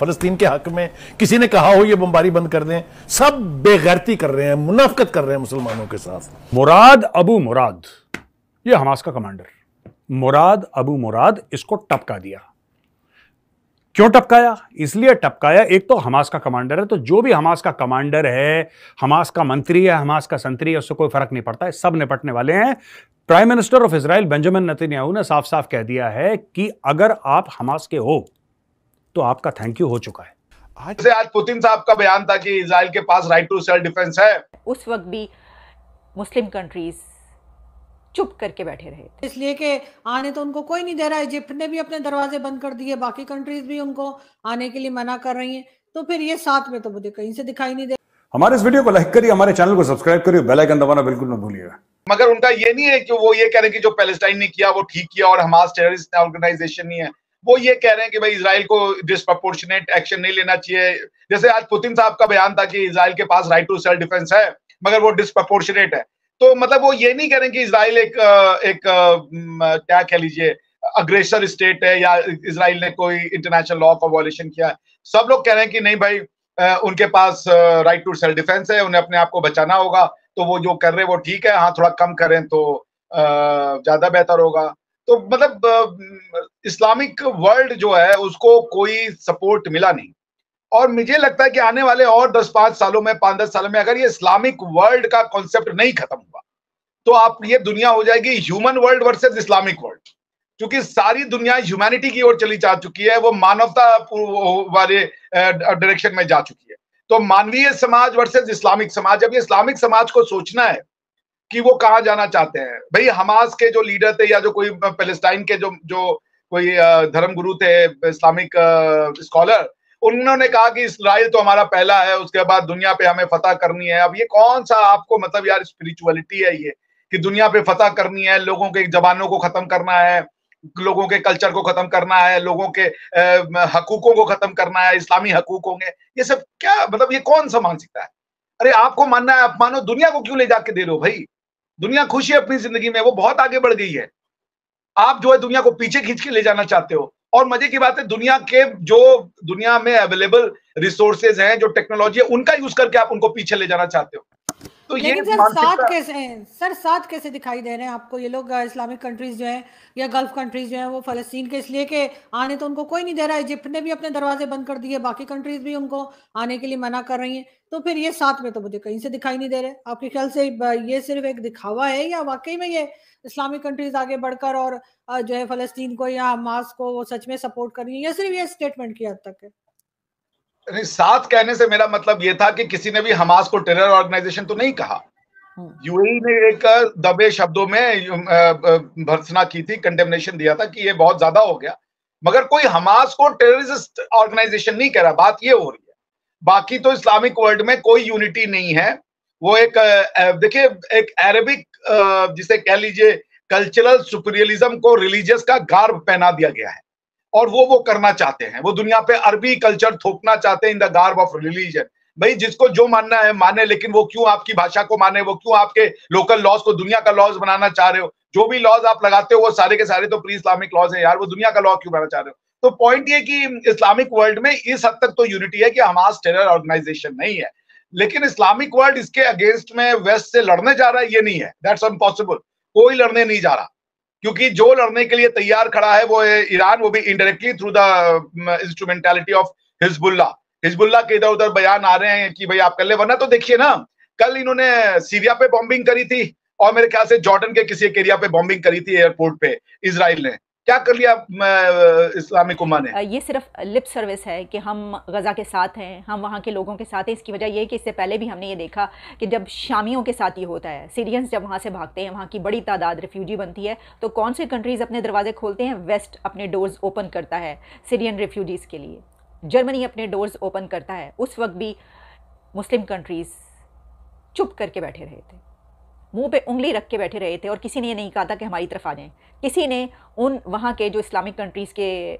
फलस्तीन के हक में किसी ने कहा हो ये बमबारी बंद कर दें सब बेगैरती कर रहे हैं मुनाफ्त कर रहे हैं मुसलमानों के साथ मुराद अबू मुराद ये हमास का कमांडर मुराद अबू मुराद इसको टपका दिया क्यों टपकाया इसलिए टपकाया एक तो हमास का कमांडर है तो जो भी हमास का कमांडर है हमास का मंत्री है हमास का संतरी है उससे कोई फर्क नहीं पड़ता है सब निपटने वाले हैं prime minister of Israel Benjamin Netanyahu ने साफ साफ कह दिया है कि अगर आप हमास के हो तो आपका थैंक यू हो चुका है आज से आज पुतिन साहब का बयान था कि इसराइल के पास राइट टू सेल्फ डिफेंस है उस वक्त भी मुस्लिम कंट्रीज चुप करके बैठे रहे इसलिए कि आने तो उनको कोई नहीं दे रहा इजिप्ट ने भी अपने दरवाजे बंद कर दिए बाकी कंट्रीज भी उनको आने के लिए मना कर रही हैं तो फिर ये साथ में तो मुझे कहीं से दिखाई नहीं दे हमारे इस वीडियो को लाइक करिए हमारे चैनल को सब्सक्राइब करिए बेल आइकन दबाना बिल्कुल ना भूलिएगा मगर उनका ये नहीं है कि वो ये कह रहे हैं कि जो पैलेस्टाइन ने किया वो ठीक किया और हमास टेररिस्ट ऑर्गेनाइजेशन नहीं है वो ये कह रहे हैं कि भाई इसराइल को डिस्प्रपोर्शनेट एक्शन नहीं लेना चाहिए जैसे आज पुतिन साहब का बयान था कि इसराइल के पास राइट टू सेल्फ डिफेंस है मगर वो डिस्प्रपोर्शनेट है तो मतलब वो ये नहीं कह रहे कि इसराइल एक एक क्या कह लीजिए अग्रेसर स्टेट है या इसराइल ने कोई इंटरनेशनल लॉ का वॉलेशन किया सब लोग कह रहे हैं कि नहीं भाई उनके पास राइट टू सेल्फ डिफेंस है उन्हें अपने आप को बचाना होगा तो वो जो कर रहे हैं वो ठीक है हाँ थोड़ा कम करें तो ज्यादा बेहतर होगा तो मतलब इस्लामिक वर्ल्ड जो है उसको कोई सपोर्ट मिला नहीं और मुझे लगता है कि आने वाले और दस पांच सालों में पांच दस सालों में अगर ये इस्लामिक वर्ल्ड का कॉन्सेप्ट नहीं खत्म हुआ तो आप ये दुनिया हो जाएगी human world versus Islamic world क्योंकि सारी दुनिया ह्यूमैनिटी की ओर चली जा चुकी है वो मानवता वाले डायरेक्शन में जा चुकी है तो मानवीय समाज वर्सेज इस्लामिक समाज अब इस्लामिक समाज को सोचना है कि वो कहाँ जाना चाहते हैं भाई हमास के जो लीडर थे या जो कोई पैलेस्टाइन के जो जो कोई धर्म गुरु थे इस्लामिक स्कॉलर उन्होंने कहा कि इसराइल तो हमारा पहला है उसके बाद दुनिया पे हमें फतह करनी है अब ये कौन सा आपको मतलब यार स्पिरिचुअलिटी है ये कि दुनिया पे फतह करनी है लोगों के जबानों को खत्म करना है लोगों के कल्चर को खत्म करना है लोगों के हकूकों को खत्म करना है इस्लामी हकूक होंगे ये सब क्या मतलब ये कौन सा मानसिकता है अरे आपको मानना है आप मानो दुनिया को क्यों ले जाके दे रहे हो भाई दुनिया खुशी है अपनी जिंदगी में वो बहुत आगे बढ़ गई है आप जो है दुनिया को पीछे खींच के ले जाना चाहते हो और मजे की बात है दुनिया के जो दुनिया में अवेलेबल रिसोर्सेज हैं जो टेक्नोलॉजी है उनका यूज करके आप उनको पीछे ले जाना चाहते हो तो लेकिन सर साथ कैसे हैं सर साथ कैसे दिखाई दे रहे हैं आपको ये लोग इस्लामिक कंट्रीज जो हैं या गल्फ कंट्रीज जो हैं वो फलस्तीन के इसलिए के आने तो उनको कोई नहीं दे रहा है इजिप्ट ने भी अपने दरवाजे बंद कर दिए बाकी कंट्रीज भी उनको आने के लिए मना कर रही हैं तो फिर ये साथ में तो मुझे कहीं से दिखाई नहीं दे रहे आपके ख्याल से ये सिर्फ एक दिखावा है या वाकई में ये इस्लामिक कंट्रीज आगे बढ़कर और जो है फलस्तीन को या हमास को वो सच में सपोर्ट कर रही है या सिर्फ ये स्टेटमेंट की हद तक है साथ कहने से मेरा मतलब ये था कि किसी ने भी हमास को टेरर ऑर्गेनाइजेशन तो नहीं कहा हम्म। यूएई ने एक दबे शब्दों में भर्सना की थी कंडेमनेशन दिया था कि ये बहुत ज्यादा हो गया मगर कोई हमास को टेररिस्ट ऑर्गेनाइजेशन नहीं कह रहा बात ये हो रही है बाकी तो इस्लामिक वर्ल्ड में कोई यूनिटी नहीं है वो एक देखिए एक अरेबिक जिसे कह लीजिए कल्चरल सुपरियलिज्म को रिलीजियस का गार्ब पहना दिया गया है और वो वो करना चाहते हैं वो दुनिया पे अरबी कल्चर थोपना चाहते हैं in the garb of religion भाई जिसको जो मानना है माने लेकिन वो क्यों आपकी भाषा को माने वो क्यों आपके लोकल लॉज को दुनिया का लॉज बनाना चाह रहे हो जो भी लॉज आप लगाते हो वो सारे के सारे तो प्री इस्लामिक लॉज है यार वो दुनिया का लॉ क्यों बनाना चाह रहे हो तो पॉइंट ये कि इस्लामिक वर्ल्ड में इस हद तक तो यूनिटी है कि हमास टेरर ऑर्गेनाइजेशन नहीं है लेकिन इस्लामिक वर्ल्ड इसके अगेंस्ट में वेस्ट से लड़ने जा रहा है ये नहीं है दैट्स अनपॉसिबल कोई लड़ने नहीं जा रहा क्योंकि जो लड़ने के लिए तैयार खड़ा है वो है ईरान वो भी indirectly through the instrumentality of Hezbollah Hezbollah के इधर उधर बयान आ रहे हैं कि भाई आप कर ले वरना तो देखिए ना कल इन्होंने सीरिया पे बॉम्बिंग करी थी और मेरे ख्याल से जॉर्डन के किसी एक एरिया पे बॉम्बिंग करी थी एयरपोर्ट पे इसराइल ने क्या कर लिया इस्लामिक उमा ने ये सिर्फ लिप सर्विस है कि हम गज़ा के साथ हैं हम वहाँ के लोगों के साथ हैं इसकी वजह यह कि इससे पहले भी हमने ये देखा कि जब शामियों के साथ ये होता है सीरियंस जब वहाँ से भागते हैं वहाँ की बड़ी तादाद रिफ्यूजी बनती है तो कौन से कंट्रीज़ अपने दरवाजे खोलते हैं वेस्ट अपने डोर्स ओपन करता है सीरियन रिफ्यूजीज़ के लिए जर्मनी अपने डोर्स ओपन करता है उस वक्त भी मुस्लिम कंट्रीज़ चुप करके बैठे रहे थे मुंह पे उंगली रख के बैठे रहे थे और किसी ने ये नहीं कहा था कि हमारी तरफ आ जाएं किसी ने उन वहाँ के जो इस्लामिक कंट्रीज़ के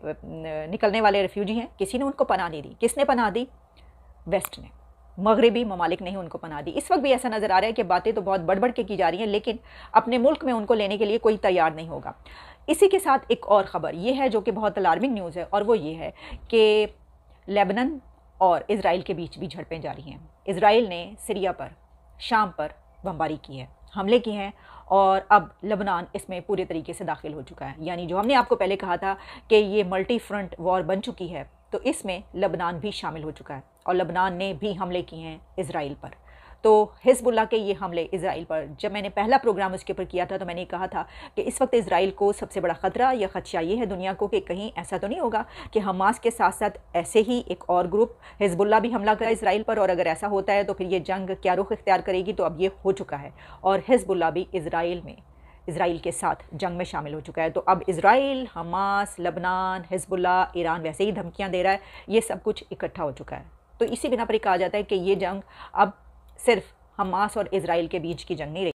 निकलने वाले रेफ्यूजी हैं किसी ने उनको पना नहीं दी किसने पना दी वेस्ट ने मगरबी ममालिक ने ही उनको पना दी इस वक्त भी ऐसा नज़र आ रहा है कि बातें तो बहुत बढ़ बढ़ के की जा रही हैं लेकिन अपने मुल्क में उनको लेने के लिए कोई तैयार नहीं होगा इसी के साथ एक और ख़बर ये है जो कि बहुत अलार्मिंग न्यूज़ है और वो ये है कि लेबनन और इसराइल के बीच भी झड़पें जारी हैं इसराइल ने सीरिया पर शाम पर बमबारी की है हमले किए हैं और अब लबनान इसमें पूरे तरीके से दाखिल हो चुका है यानी जो हमने आपको पहले कहा था कि ये मल्टी फ्रंट वॉर बन चुकी है तो इसमें लबनान भी शामिल हो चुका है और लबनान ने भी हमले किए हैं इसराइल पर तो हिजबुल्ला के ये हमले इसराइल पर जब मैंने पहला प्रोग्राम उसके ऊपर किया था तो मैंने कहा था कि इस वक्त इसराइल को सबसे बड़ा ख़तरा या ख़दशा ये है दुनिया को कि कहीं ऐसा तो नहीं होगा कि हमास के साथ साथ ऐसे ही एक और ग्रुप हिजबुल्ला भी हमला करा इसराइल पर और अगर ऐसा होता है तो फिर ये जंग क्या रुख इख्तियार करेगी तो अब ये हो चुका है और हिजबुल्ला भी इसराइल में इसराइल के साथ जंग में शामिल हो चुका है तो अब इसराइल हमास लबनान हिजबुल्ला ईरान वैसे ही धमकियां दे रहा है ये सब कुछ इकट्ठा हो चुका है तो इसी बिना पर कहा जाता है कि ये जंग अब सिर्फ हमास और इसराइल के बीच की जंग नहीं